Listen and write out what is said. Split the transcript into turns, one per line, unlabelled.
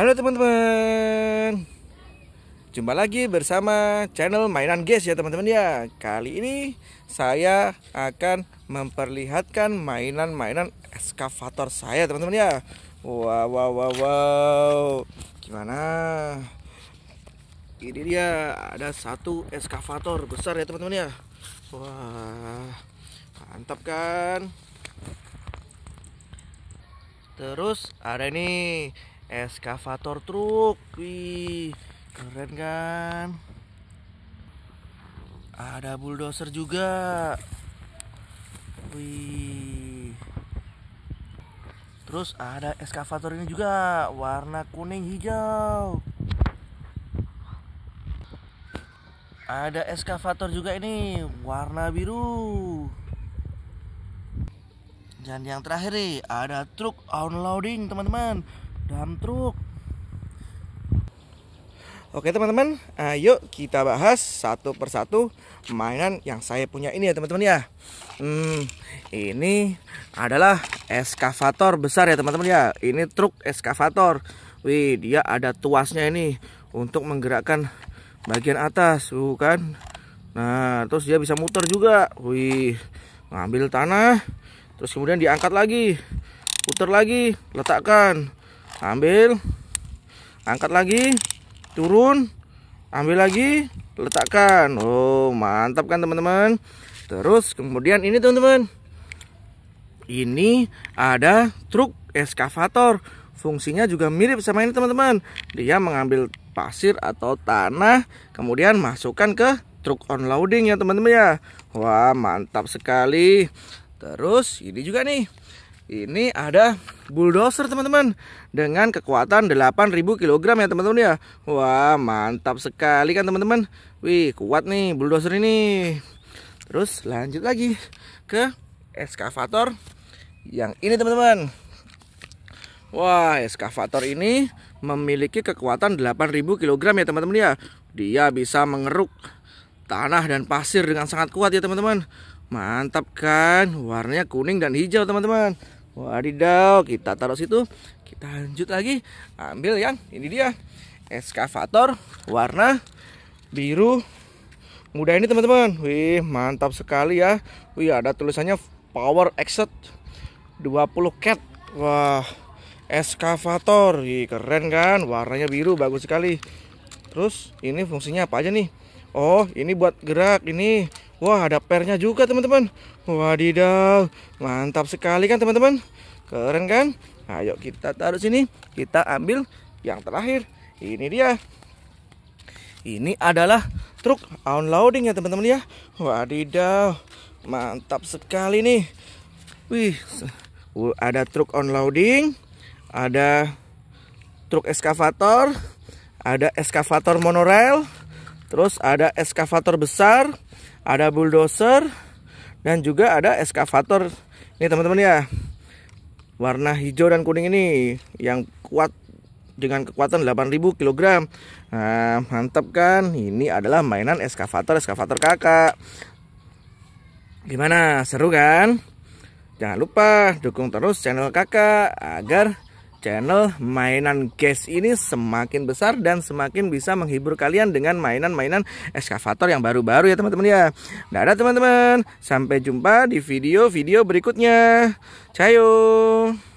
Halo teman-teman Jumpa lagi bersama channel mainan guys ya teman-teman ya Kali ini saya akan memperlihatkan mainan-mainan eskavator saya teman-teman ya Wow wow wow wow Gimana Ini dia ada satu eskavator besar ya teman-teman ya Wah mantap kan Terus ada ini eskavator truk wih keren kan ada bulldozer juga wih terus ada eskavator ini juga warna kuning hijau ada eskavator juga ini warna biru dan yang terakhir nih ada truk unloading teman-teman dam truk. Oke teman-teman, ayo kita bahas satu persatu mainan yang saya punya ini ya teman-teman ya. Hmm, ini adalah eskavator besar ya teman-teman ya. Ini truk eskavator. Wih, dia ada tuasnya ini untuk menggerakkan bagian atas, bukan? Nah, terus dia bisa muter juga. Wih, ngambil tanah, terus kemudian diangkat lagi, putar lagi, letakkan ambil angkat lagi turun ambil lagi letakkan oh mantap kan teman-teman terus kemudian ini teman-teman ini ada truk eskavator fungsinya juga mirip sama ini teman-teman dia mengambil pasir atau tanah kemudian masukkan ke truk unloading ya teman-teman ya wah mantap sekali terus ini juga nih ini ada bulldozer teman-teman dengan kekuatan 8000 kg ya teman-teman ya wah mantap sekali kan teman-teman wih kuat nih bulldozer ini terus lanjut lagi ke eskavator yang ini teman-teman wah eskavator ini memiliki kekuatan 8000 kg ya teman-teman ya dia bisa mengeruk tanah dan pasir dengan sangat kuat ya teman-teman mantap kan warnanya kuning dan hijau teman-teman Wadidaw, kita taruh situ. Kita lanjut lagi. Ambil yang ini dia. Eskavator warna biru Mudah ini teman-teman. Wih, mantap sekali ya. Wih, ada tulisannya Power Exit 20 cat. Wah, eskavator. Wih, keren kan? Warnanya biru bagus sekali. Terus ini fungsinya apa aja nih? Oh, ini buat gerak ini Wah ada pernya juga teman-teman Wadidaw Mantap sekali kan teman-teman Keren kan Ayo kita taruh sini Kita ambil yang terakhir Ini dia Ini adalah truk unloading ya teman-teman ya Wadidaw Mantap sekali nih Wih uh, Ada truk unloading Ada truk eskavator Ada eskavator monorail Terus ada eskavator besar ada bulldozer dan juga ada eskavator. Ini teman-teman ya. Warna hijau dan kuning ini yang kuat dengan kekuatan 8000 kg. Nah, mantap kan? Ini adalah mainan eskavator, eskavator kakak. Gimana? Seru kan? Jangan lupa dukung terus channel kakak agar channel mainan gas ini semakin besar dan semakin bisa menghibur kalian dengan mainan-mainan eskavator yang baru-baru ya teman-teman ya. Dadah teman-teman, sampai jumpa di video-video berikutnya. ciao.